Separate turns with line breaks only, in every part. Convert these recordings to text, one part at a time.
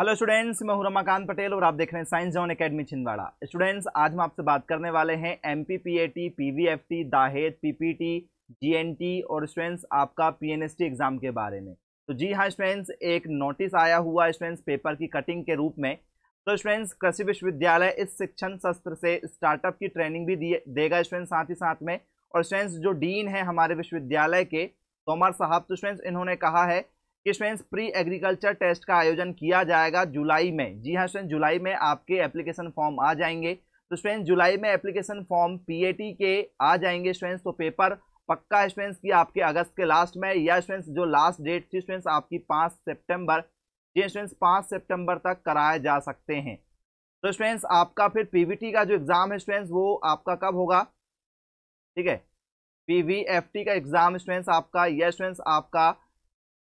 hello students मैं हूं रमाकांत पटेल और आप देख रहे हैं Science Zone Academy Chhindwara students आज हम आपसे बात करने वाले हैं M P P A T P V F T दाहेद P P T G N T और स्टूडेंट्स आपका P N S T exam के बारे में तो जी हाँ स्टूडेंट्स एक नोटिस आया हुआ स्टूडेंट्स पेपर की कटिंग के रूप में तो स्टूडेंट्स कृषि विश्वविद्यालय इस शिक्षण शस्त्र से स्टार्टअप की ट्रेनिंग भी देगा स्टूडेंट्स साथ ही साथ में और स्टूडेंट्स जो डीन है हमारे विश्वविद्यालय के तोमर साहब तो स्टूडेंट्स इन्होंने कहा है कि स्टूडेंट्स प्री एग्रीकल्चर टेस्ट का आयोजन किया जाएगा जुलाई में जी हाँ स्टूडेंट जुलाई में आपके एप्लीकेशन फॉर्म आ जाएंगे तो स्टूडेंट जुलाई में एप्लीकेशन फॉर्म पी के आ जाएंगे स्टूडेंट्स तो पेपर पक्का स्टूडेंट्स की आपके अगस्त के लास्ट में या स्टूडेंट्स जो लास्ट डेट थी स्टूडेंट्स आपकी पाँच सेप्टेम्बर ये स्टूडेंट्स पाँच सेप्टेम्बर तक कराए जा सकते हैं तो स्टूडेंट्स आपका फिर पीवीटी का जो एग्ज़ाम है स्टूडेंट्स वो आपका कब होगा ठीक है पीवीएफटी का एग्ज़ाम स्टूडेंट्स आपका यह स्टूडेंट्स आपका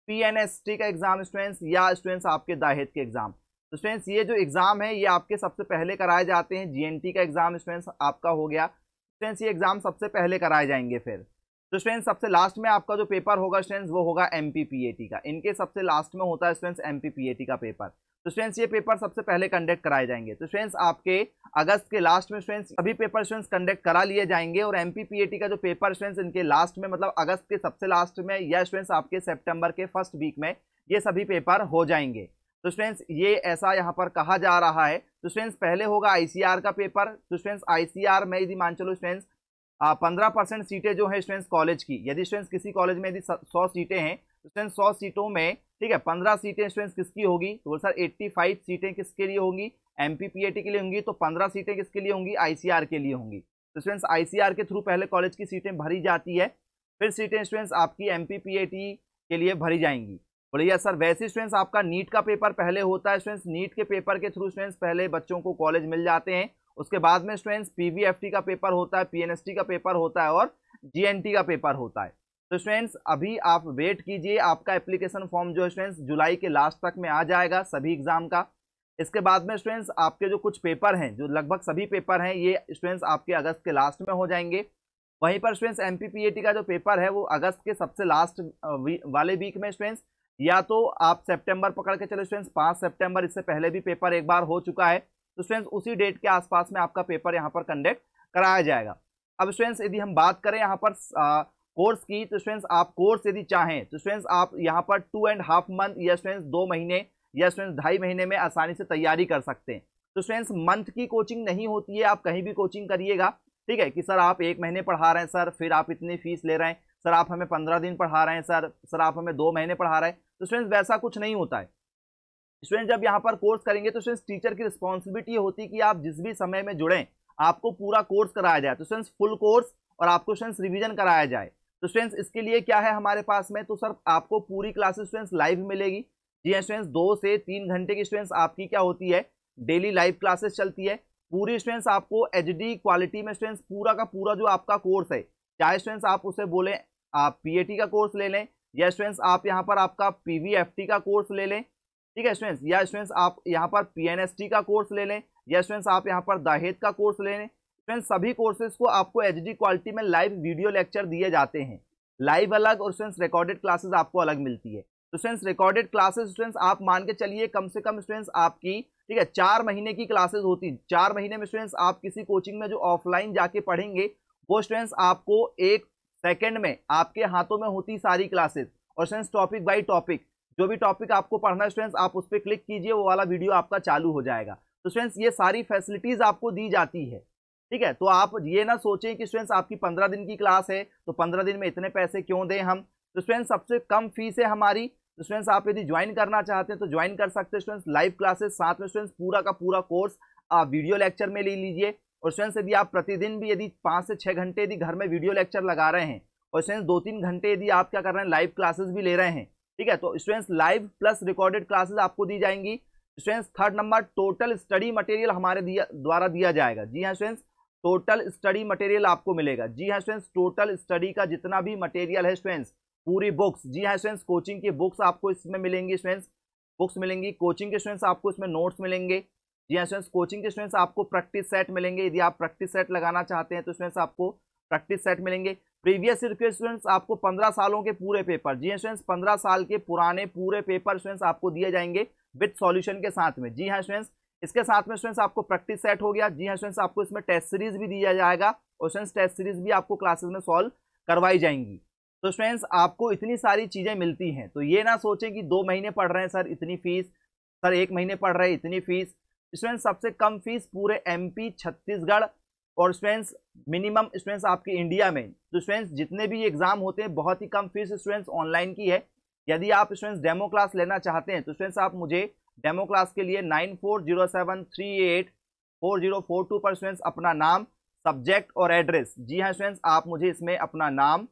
पी एन एस टी का एग्ज़ाम स्टूडेंट्स या स्टूडेंट्स आपके दाहेद के एग्ज़ाम तो स्टूडेंट्स ये जो एग्ज़ाम है ये आपके सबसे पहले कराए जाते हैं जीएनटी का एग्ज़ाम स्टूडेंट्स आपका हो गया स्टूडेंट्स ये एग्ज़ाम सबसे पहले कराए जाएंगे फिर तो स्टूडेंट्स सबसे लास्ट में आपका जो पेपर होगा स्टूडेंट्स वो होगा एम का इनके सबसे लास्ट में होता है स्टूडेंट्स एम का पेपर तो फ्रेंड्स ये पेपर सबसे पहले कंडक्ट कराए जाएंगे तो फ्रेंड्स आपके अगस्त के लास्ट में फ्रेंड्स अभी पेपर फ्रेंड्स कंडक्ट करा लिए जाएंगे और एम पी का जो पेपर फ्रेंड्स इनके लास्ट में मतलब अगस्त के सबसे लास्ट में या फ्रेंड्स आपके सेप्टेम्बर के फर्स्ट वीक में ये सभी पेपर हो जाएंगे तो फ्रेंड्स ये ऐसा यहाँ पर कहा जा रहा है तो फ्रेंड्स पहले होगा आईसीआर का पेपर तो स्टूडेंट्स आईसीआर में यदि मान चलो फ्रेंड्स पंद्रह परसेंट सीटें जो हैं फ्रेंड्स कॉलेज की यदि फ्रेंड्स किसी कॉलेज में यदि सौ सीटें हैं तो फ्रेंड्स सौ सीटों में ठीक है पंद्रह सीटें स्टूडेंट्स किसकी होगी तो बोल सर एट्टी फाइव सीटें किसके लिए होंगी एम पी के लिए होंगी तो पंद्रह सीटें किसके लिए होंगी आई के लिए होंगी तो स्टूडेंट्स आई के थ्रू पहले कॉलेज की सीटें भरी जाती है फिर सीटें स्टूडेंट्स आपकी एम के लिए भरी जाएंगी बोले सर वैसे स्टूडेंट्स आपका नीट का पेपर पहले होता है स्टूडेंट्स नीट के पेपर के थ्रू स्टूडेंट्स पहले बच्चों को कॉलेज मिल जाते हैं उसके बाद में स्टूडेंट्स पीवीएफटी का पेपर होता है टी का पेपर होता है और जीएनटी का पेपर होता है तो स्टूडेंट्स अभी आप वेट कीजिए आपका एप्लीकेशन फॉर्म जो है स्टूडेंट्स जुलाई के लास्ट तक में आ जाएगा सभी एग्ज़ाम का इसके बाद में स्टूडेंट्स आपके जो कुछ पेपर हैं जो लगभग सभी पेपर हैं ये स्टूडेंट्स आपके अगस्त के लास्ट में हो जाएंगे वहीं पर स्टूडेंट्स एम का जो पेपर है वो अगस्त के सबसे लास्ट वाले वीक में स्टूडेंट्स या तो आप सेप्टेम्बर पकड़ के चले स्टूडेंट्स पाँच सेप्टेम्बर इससे पहले भी पेपर एक बार हो चुका है तो स्टूडेंट्स उसी डेट के आसपास में आपका पेपर यहाँ पर कंडक्ट कराया जाएगा अब स्टूडेंट्स यदि हम बात करें यहाँ पर कोर्स की तो स्टूडेंट्स आप कोर्स यदि चाहें तो स्टूडेंट्स आप यहाँ पर टू एंड हाफ मंथ या स्टूडेंट्स दो महीने या स्टूडेंट्स ढाई महीने में आसानी से तैयारी कर सकते हैं तो स्टूडेंट्स मंथ की कोचिंग नहीं होती है आप कहीं भी कोचिंग करिएगा ठीक है कि सर आप एक महीने पढ़ा रहे हैं सर फिर आप इतनी फीस ले रहे हैं सर आप हमें पंद्रह दिन पढ़ा रहे हैं सर सर आप हमें दो महीने पढ़ा रहे हैं तो स्टूडेंट्स वैसा कुछ नहीं होता है स्टूडेंट्स जब यहाँ पर कोर्स करेंगे तो स्टूडेंट्स टीचर की रिस्पॉन्सिबिलिटी होती है कि आप जिस भी समय में जुड़ें आपको पूरा कोर्स कराया जाए तो स्टूडेंट्स फुल कोर्स और आपको स्टूडेंट्स रिविजन कराया जाए तो स्टूडेंट्स इसके लिए क्या है हमारे पास में तो सर आपको पूरी क्लासेस स्टूडेंट्स लाइव मिलेगी जी हाँ स्टूडेंट्स दो से तीन घंटे की स्टूडेंट्स आपकी क्या होती है डेली लाइव क्लासेस चलती है पूरी स्टूडेंट्स आपको एच क्वालिटी में स्टूडेंट्स पूरा का पूरा जो आपका कोर्स है चाहे स्टूडेंट्स आप उसे बोलें आप पी का कोर्स ले लें या स्टूडेंट्स आप यहाँ पर आपका पी का कोर्स ले लें ठीक है स्टूडेंट्स या स्टूडेंट्स आप यहाँ पर पी का कोर्स ले लें या स्टूडेंट्स आप यहाँ पर दाहेद का कोर्स ले लें फ्रेंड्स सभी कोर्सेज को आपको एच क्वालिटी में लाइव वीडियो लेक्चर दिए जाते हैं लाइव अलग और स्टूडेंट्स रिकॉर्डेड क्लासेस आपको अलग मिलती है तो स्टूडेंट्स रिकॉर्डेड क्लासेस स्टूडेंट्स आप मान के चलिए कम से कम स्टूडेंट्स आपकी ठीक है चार महीने की क्लासेस होती हैं चार महीने में स्टूडेंट्स आप किसी कोचिंग में जो ऑफलाइन जाके पढ़ेंगे वो स्टूडेंट्स आपको एक सेकेंड में आपके हाथों में होती सारी क्लासेज और स्टूडेंट्स टॉपिक बाई टॉपिक जो भी टॉपिक आपको पढ़ना है स्टूडेंट्स आप उस पर क्लिक कीजिए वो वाला वीडियो आपका चालू हो जाएगा तो स्टूडेंट्स ये सारी फैसिलिटीज़ आपको दी जाती है ठीक है तो आप ये ना सोचें कि स्टूडेंट्स आपकी पंद्रह दिन की क्लास है तो पंद्रह दिन में इतने पैसे क्यों दें हम तो स्टूडेंट्स सबसे कम फीस है हमारी तो स्टूडेंट्स आप यदि ज्वाइन करना चाहते हैं तो ज्वाइन कर सकते हैं स्टूडेंट्स लाइव क्लासेस साथ में स्टूडेंट्स पूरा का पूरा कोर्स आप वीडियो लेक्चर में ले लीजिए और स्टूडेंट्स यदि आप प्रतिदिन भी यदि पाँच से छः घंटे यदि घर में वीडियो लेक्चर लगा रहे हैं और स्टूडेंट्स दो तीन घंटे यदि आप क्या कर रहे हैं लाइव क्लासेस भी ले रहे हैं ठीक है तो students live plus recorded classes आपको दी जाएंगी students third number total study material हमारे दिया द्वारा दिया जाएगा जी हाँ स्टूडेंट्स टोटल स्टडी मटेरियल आपको मिलेगा जी हाँ स्टूडेंट्स टोटल स्टडी का जितना भी मटेरियल है स्टूडेंट्स पूरी बुक्स जी हाँ स्टूडेंट्स कोचिंग की बुक्स आपको इसमें मिलेंगी स्टूडेंट्स बुक्स मिलेंगी कोचिंग के स्टूडेंट्स आपको इसमें नोट्स मिलेंगे जी हाँ स्टूडेंट्स कोचिंग के स्टूडेंट्स आपको प्रैक्टिस सेट मिलेंगे यदि आप प्रैक्टिस सेट लगाना चाहते हैं तो स्टूडेंट्स आपको प्रैक्टिस सेट मिलेंगे प्रीवियस ईयर के स्टूडेंट्स आपको पंद्रह सालों के पूरे पेपर जी हाँ स्टूडेंट्स पंद्रह साल के पुराने पूरे पेपर स्टूडेंट्स आपको दिए जाएंगे विथ सॉल्यूशन के साथ में जी हाँ स्टूडेंट्स इसके साथ में स्टूडेंट्स आपको प्रैक्टिस सेट हो गया जी हाँ स्टूडेंट्स आपको इसमें टेस्ट सीरीज भी दिया जाएगा और स्टूडेंट्स टेस्ट सीरीज भी आपको क्लासेस में सॉल्व करवाई जाएंगी तो स्टूडेंट्स आपको इतनी सारी चीज़ें मिलती हैं तो ये ना सोचें कि दो महीने पढ़ रहे हैं सर इतनी फीस सर एक महीने पढ़ रहे हैं इतनी फीस स्टूडेंट्स सबसे कम फीस पूरे एम छत्तीसगढ़ और स्टूडेंट्स मिनिमम स्टूडेंट्स आपके इंडिया में तो स्टूडेंट्स जितने भी एग्जाम होते हैं बहुत ही कम फीस स्टूडेंट्स ऑनलाइन की है यदि आप स्टूडेंट्स डेमो क्लास लेना चाहते हैं तो स्टूडेंट्स आप मुझे डेमो क्लास के लिए nine four zero seven three eight four zero four two पर स्टूडेंट्स अपना नाम सब्जेक्ट और एड्रेस जी हाँ स्टूडेंट्स आप मुझे इसमें अपना नाम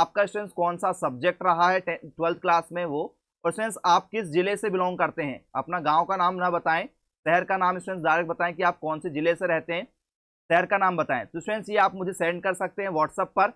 आपका स्टूडेंट्स कौन सा सब्जेक्ट रहा है ट्वेल्थ क्लास में वो और स्टूडेंट्स आप किस ज़िले से बिलोंग करते हैं अपना गाँव का नाम ना बताएं शहर का नाम स्टूडेंट्स डायरेक्ट बताएं कि आप कौन से ज़िले से रहते हैं शहर का नाम बताएं तो स्टूडेंट्स ये आप मुझे सेंड कर सकते हैं व्हाट्सअप पर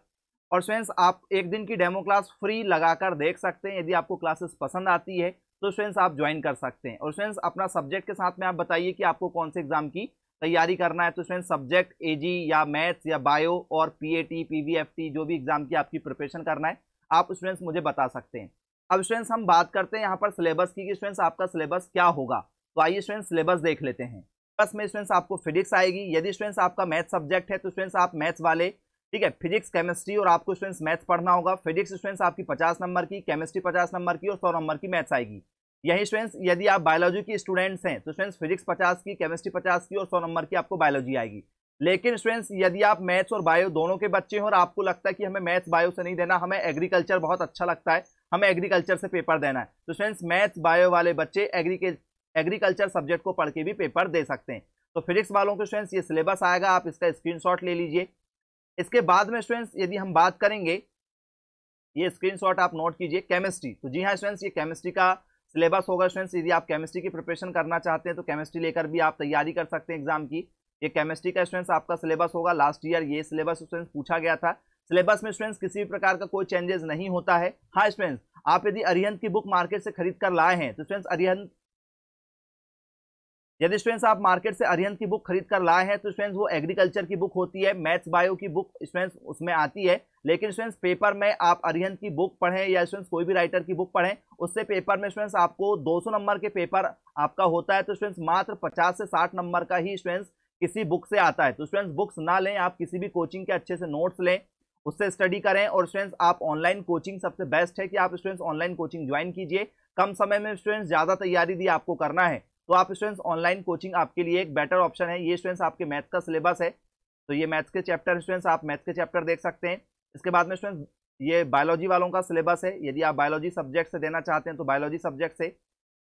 और स्टूडेंट्स आप एक दिन की डेमो क्लास फ्री लगाकर देख सकते हैं यदि आपको क्लासेस पसंद आती है तो स्टूडेंट्स आप ज्वाइन कर सकते हैं और स्टूडेंट्स अपना सब्जेक्ट के साथ में आप बताइए कि आपको कौन से एग्जाम की तैयारी करना है तो स्टूडेंट्स सब्जेक्ट एजी या मैथ्स या बायो और पीएटी पीवीएफटी जो भी एग्जाम की आपकी प्रिपरेशन करना है आप स्टूडेंट्स मुझे बता सकते हैं अब स्टूडेंट्स हम बात करते हैं यहाँ पर सिलेबस की कि स्टूडेंट्स आपका सिलेबस क्या होगा तो आइए स्टूडेंट्स सिलेबस देख लेते हैं बस में स्टूडेंट्स आपको फिजिक्स आएगी यदि स्टूडेंट्स आपका मैथ सब्जेक्ट है तो स्टूडेंट्स आप मैथ्स वाले ठीक है फिजिक्स केमिस्ट्री और आपको स्टूडेंट्स मैथ्स पढ़ना होगा फिजिक्स स्टूडेंट्स आपकी पचास नंबर की केमिस्ट्री पचास नंबर की और सौ नंबर की मैथ्स आएगी यही स्टूडेंट्स यदि आप बायोलॉजी की स्टूडेंट्स हैं तो स्टूडेंट्स फिजिक्स पचास की केमिस्ट्री पचास की और सौ नंबर की आपको बायोलॉजी आएगी लेकिन स्टूडेंट्स यदि आप मैथ्स और बायो दोनों के बच्चे हैं और आपको लगता है कि हमें मैथ्स बायो से नहीं देना हमें एग्रीकल्चर बहुत अच्छा लगता है हमें एग्रीकल्चर से पेपर देना है तो स्टूडेंट्स मैथ्स बायो वाले बच्चे एग्री एग्रीकल्चर सब्जेक्ट को पढ़ के भी पेपर दे सकते हैं तो फिजिक्स वालों के स्टूडेंट्स ये सिलेबस आएगा आप इसका स्क्रीन ले लीजिए इसके बाद में स्टूडेंट्स यदि हम बात करेंगे ये स्क्रीन आप नोट कीजिए केमिस्ट्री तो जी हाँ स्टूडेंट्स ये केमिस्ट्री का सिलेबस होगा स्टूडेंट्स यदि आप केमिस्ट्री की प्रिपरेशन करना चाहते हैं तो केमिस्ट्री लेकर भी आप तैयारी कर सकते हैं एग्जाम की ये केमिस्ट्री का स्टूडेंट्स आपका सिलेबस होगा लास्ट ईयर ये सिलेबस स्टूडेंट्स पूछा गया था सिलेबस में स्टूडेंट्स किसी भी प्रकार का कोई चेंजेस नहीं होता है हाँ स्टूडेंट्स आप यदि अरिहंत की बुक मार्केट से खरीद कर लाए हैं तो स्टूडेंट्स अरिहंत यदि स्टूडेंट्स आप मार्केट से अरियंत की बुक खरीद कर लाए हैं तो स्टूडेंट्स वो एग्रीकल्चर की बुक होती है मैथ्स बायो की बुक स्टूडेंट्स उसमें आती है लेकिन स्टूडेंट्स पेपर में आप अरियंत की बुक पढ़ें या स्टूडेंट्स कोई भी राइटर की बुक पढ़ें उससे पेपर में स्टूडेंट्स आपको 200 नंबर के पेपर आपका होता है तो स्टूडेंट्स मात्र पचास से साठ नंबर का ही स्टूडेंट्स किसी बुक से आता है तो स्टूडेंट्स बुक्स ना लें आप किसी भी कोचिंग के अच्छे से नोट्स लें उससे स्टडी करें और स्टूडेंट्स आप ऑनलाइन कोचिंग सबसे बेस्ट है कि आप स्टूडेंट्स ऑनलाइन कोचिंग ज्वाइन कीजिए कम समय में स्टूडेंट्स ज़्यादा तैयारी दी आपको करना है तो आप स्टूडेंट्स ऑनलाइन कोचिंग आपके लिए एक बेटर ऑप्शन है ये स्टूडेंट्स आपके मैथ का सिलेबस है तो ये मैथ्स के चैप्टर स्टूडेंट्स आप मैथ्स के चैप्टर देख सकते हैं इसके बाद में स्टूडेंट्स ये बायोलॉजी वालों का सिलेबस है यदि आप बायोलॉजी सब्जेक्ट से देना चाहते हैं तो बायोलॉजी सब्जेक्ट से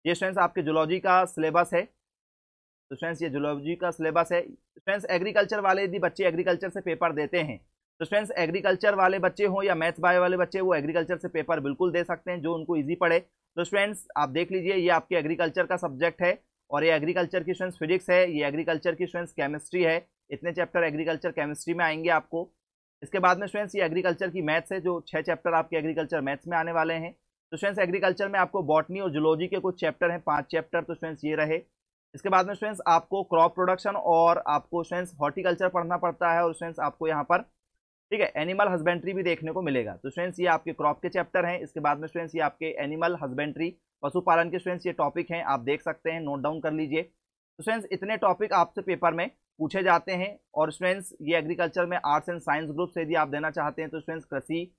ये स्टूडेंट्स आपके जुलॉजी का सिलेबस है तो स्टूडेंट्स ये जुलॉजी का सिलेबस है स्टूडेंट्स एग्रीकल्चर वाले यदि बच्चे एग्रीकल्चर से पेपर देते हैं तो स्टूडेंट्स एग्रीकल्चर वाले बच्चे हों या मैथ्स बायो वाले बच्चे वो एग्रीकल्चर से पेपर बिल्कुल दे सकते हैं जो उनको ईजी पड़े तो स्टूडेंट्स आप देख लीजिए ये आपके एग्रीकल्चर का सब्जेक्ट है और ये एग्रीकल्चर की स्टूडेंट्स फिजिक्स है ये एग्रीकल्चर की स्टूडेंट्स केमिस्ट्री है इतने चैप्टर एग्रीकल्चर केमिस्ट्री में आएंगे आपको इसके बाद में स्टूडेंट्स ये एग्रीकल्चर की मैथ्स है जो छः चैप्टर आपके एग्रीकल्चर मैथ्स में आने वाले हैं तो स्टूडेंट्स एग्रीकल्चर में आपको बॉटनी और जुलॉजी के कुछ चैप्टर हैं पाँच चैप्टर तो स्टूडेंट्स ये रहे इसके बाद में स्टूडेंट्स आपको क्रॉप प्रोडक्शन और आपको स्टूडेंट्स हॉर्टिकल्चर पढ़ना पड़ता है और स्टूडेंट्स आपको यहाँ पर ठीक है एनिमल हस्बेंड्री भी देखने को मिलेगा तो स्टूडेंट्स ये आपके क्रॉप के चैप्टर हैं इसके बाद में स्टूडेंट्स ये आपके एनिमल हस्बेंड्री पशुपालन के स्टूडेंट्स ये टॉपिक हैं आप देख सकते हैं नोट डाउन कर लीजिए स्टूडेंट्स तो इतने टॉपिक आपसे पेपर में पूछे जाते हैं और स्टूडेंट्स ये एग्रीकल्चर में आर्ट्स एंड साइंस ग्रुप से यदि आप देना चाहते हैं तो स्टूडेंट्स कृषि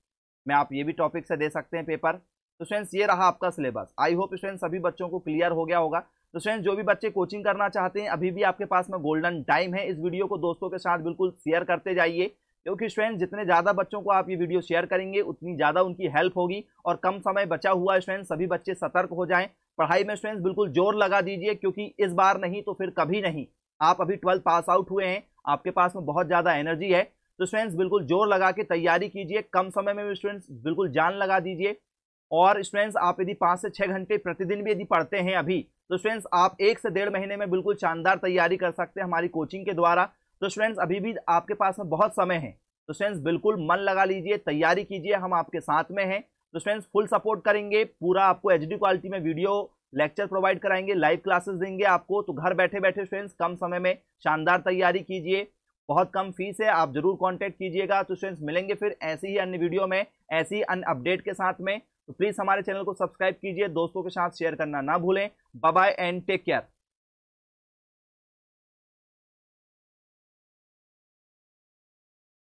में आप ये भी टॉपिक से दे सकते हैं पेपर तो स्टूडेंट्स ये रहा आपका सिलेबस आई होप स्टूडेंट्स सभी बच्चों को क्लियर हो गया होगा तो स्टूडेंट्स जो भी बच्चे कोचिंग करना चाहते हैं अभी भी आपके पास में गोल्डन टाइम है इस वीडियो को दोस्तों के साथ बिल्कुल शेयर करते जाइए क्योंकि स्टूडेंट जितने ज़्यादा बच्चों को आप ये वीडियो शेयर करेंगे उतनी ज़्यादा उनकी हेल्प होगी और कम समय बचा हुआ है स्टूडेंट सभी बच्चे सतर्क हो जाएं पढ़ाई में स्टूडेंट्स बिल्कुल जोर लगा दीजिए क्योंकि इस बार नहीं तो फिर कभी नहीं आप अभी ट्वेल्थ पास आउट हुए हैं आपके पास में बहुत ज़्यादा एनर्जी है तो स्टूडेंट्स बिल्कुल जोर लगा के तैयारी कीजिए कम समय में भी स्टूडेंट्स बिल्कुल जान लगा दीजिए और स्टूडेंट्स आप यदि पाँच से छः घंटे प्रतिदिन भी यदि पढ़ते हैं अभी तो स्टूडेंट्स आप एक से डेढ़ महीने में बिल्कुल शानदार तैयारी कर सकते हैं हमारी कोचिंग के द्वारा तो स्टूडेंट्स अभी भी आपके पास में बहुत समय है तो स्टूडेंट्स बिल्कुल मन लगा लीजिए तैयारी कीजिए हम आपके साथ में हैं तो स्टूडेंट्स फुल सपोर्ट करेंगे पूरा आपको एच क्वालिटी में वीडियो लेक्चर प्रोवाइड कराएंगे लाइव क्लासेस देंगे आपको तो घर बैठे बैठे स्टूडेंट्स कम समय में शानदार तैयारी कीजिए बहुत कम फीस है आप जरूर कांटेक्ट कीजिएगा तो स्टूडेंट्स मिलेंगे फिर ऐसी ही अन्य वीडियो में ऐसी अन्य अपडेट के साथ में तो प्लीज़ हमारे चैनल को सब्सक्राइब कीजिए दोस्तों के साथ शेयर करना ना भूलें बाय एंड टेक केयर